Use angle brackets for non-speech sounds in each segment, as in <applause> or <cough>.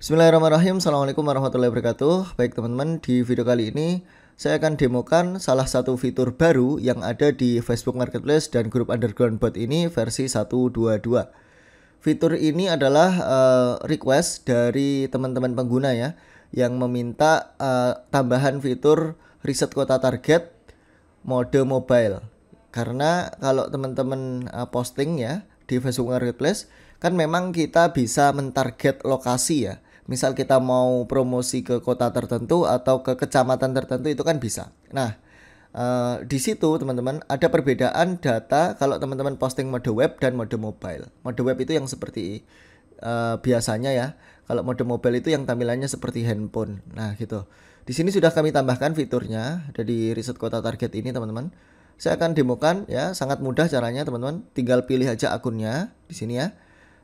Bismillahirrahmanirrahim Assalamualaikum warahmatullahi wabarakatuh Baik teman-teman di video kali ini Saya akan demokan salah satu fitur baru Yang ada di Facebook Marketplace dan grup underground bot ini versi 122 Fitur ini adalah uh, request dari teman-teman pengguna ya Yang meminta uh, tambahan fitur riset kota target mode mobile Karena kalau teman-teman uh, posting ya di Facebook Marketplace Kan memang kita bisa mentarget lokasi ya misal kita mau promosi ke kota tertentu atau ke kecamatan tertentu itu kan bisa. Nah, uh, di situ teman-teman ada perbedaan data kalau teman-teman posting mode web dan mode mobile. Mode web itu yang seperti uh, biasanya ya. Kalau mode mobile itu yang tampilannya seperti handphone. Nah, gitu. Di sini sudah kami tambahkan fiturnya dari riset kota target ini, teman-teman. Saya akan demokan ya, sangat mudah caranya, teman-teman. Tinggal pilih aja akunnya di sini ya.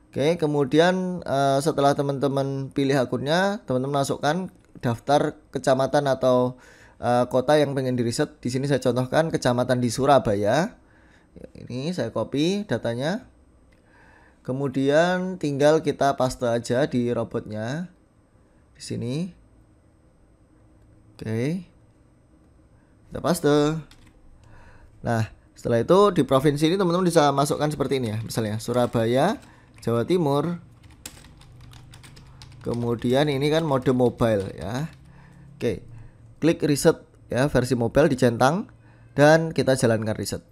Oke, kemudian uh, setelah teman-teman pilih akunnya, teman-teman masukkan daftar kecamatan atau uh, kota yang pengen diriset. Di sini saya contohkan kecamatan di Surabaya. Ini saya copy datanya. Kemudian tinggal kita paste aja di robotnya. Di sini. Oke. Kita paste. Nah, setelah itu di provinsi ini teman-teman bisa masukkan seperti ini ya. Misalnya Surabaya Jawa Timur. Kemudian ini kan mode mobile ya. Oke. Klik reset ya versi mobile dicentang dan kita jalankan reset.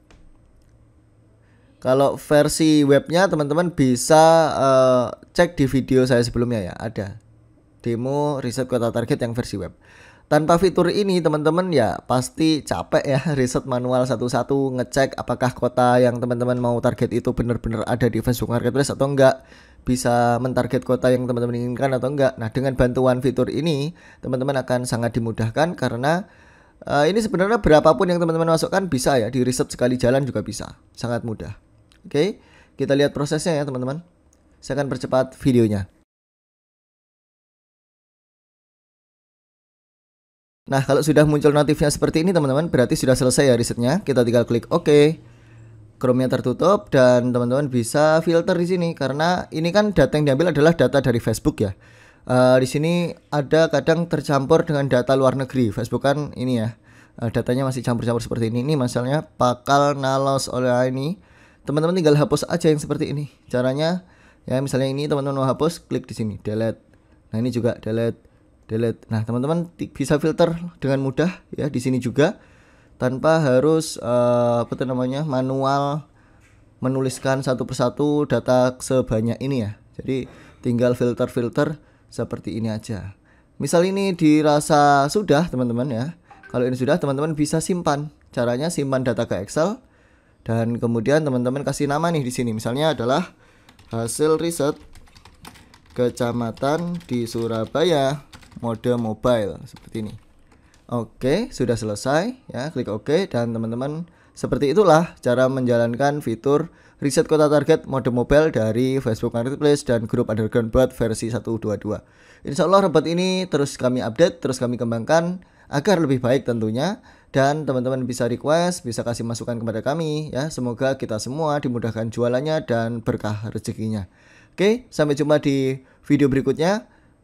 Kalau versi webnya teman-teman bisa uh, cek di video saya sebelumnya ya, ada demo reset kota target yang versi web. Tanpa fitur ini teman-teman ya pasti capek ya <laughs> riset manual satu-satu ngecek apakah kota yang teman-teman mau target itu benar-benar ada di Facebook Marketplace atau enggak bisa mentarget kota yang teman-teman inginkan atau enggak. Nah dengan bantuan fitur ini teman-teman akan sangat dimudahkan karena uh, ini sebenarnya berapapun yang teman-teman masukkan bisa ya di riset sekali jalan juga bisa sangat mudah. Oke kita lihat prosesnya ya teman-teman. Saya akan percepat videonya. Nah, kalau sudah muncul notifnya seperti ini teman-teman, berarti sudah selesai ya risetnya. Kita tinggal klik OK. Chrome-nya tertutup dan teman-teman bisa filter di sini karena ini kan data yang diambil adalah data dari Facebook ya. Uh, di sini ada kadang tercampur dengan data luar negeri. Facebook kan ini ya. Uh, datanya masih campur-campur seperti ini. Ini masalahnya bakal nalos oleh ini. Teman-teman tinggal hapus aja yang seperti ini. Caranya ya misalnya ini teman-teman mau hapus klik di sini delete. Nah, ini juga delete delete. Nah, teman-teman bisa filter dengan mudah ya di sini juga tanpa harus uh, apa itu namanya manual menuliskan satu persatu data sebanyak ini ya. Jadi tinggal filter-filter seperti ini aja. Misal ini dirasa sudah teman-teman ya. Kalau ini sudah teman-teman bisa simpan. Caranya simpan data ke Excel dan kemudian teman-teman kasih nama nih di sini. Misalnya adalah hasil riset kecamatan di Surabaya mode mobile seperti ini. Oke, sudah selesai ya, klik OK dan teman-teman seperti itulah cara menjalankan fitur riset kota target mode mobile dari Facebook Marketplace dan grup Underground Bot versi 122. Insya Allah robot ini terus kami update, terus kami kembangkan agar lebih baik tentunya dan teman-teman bisa request, bisa kasih masukan kepada kami ya. Semoga kita semua dimudahkan jualannya dan berkah rezekinya. Oke, sampai jumpa di video berikutnya.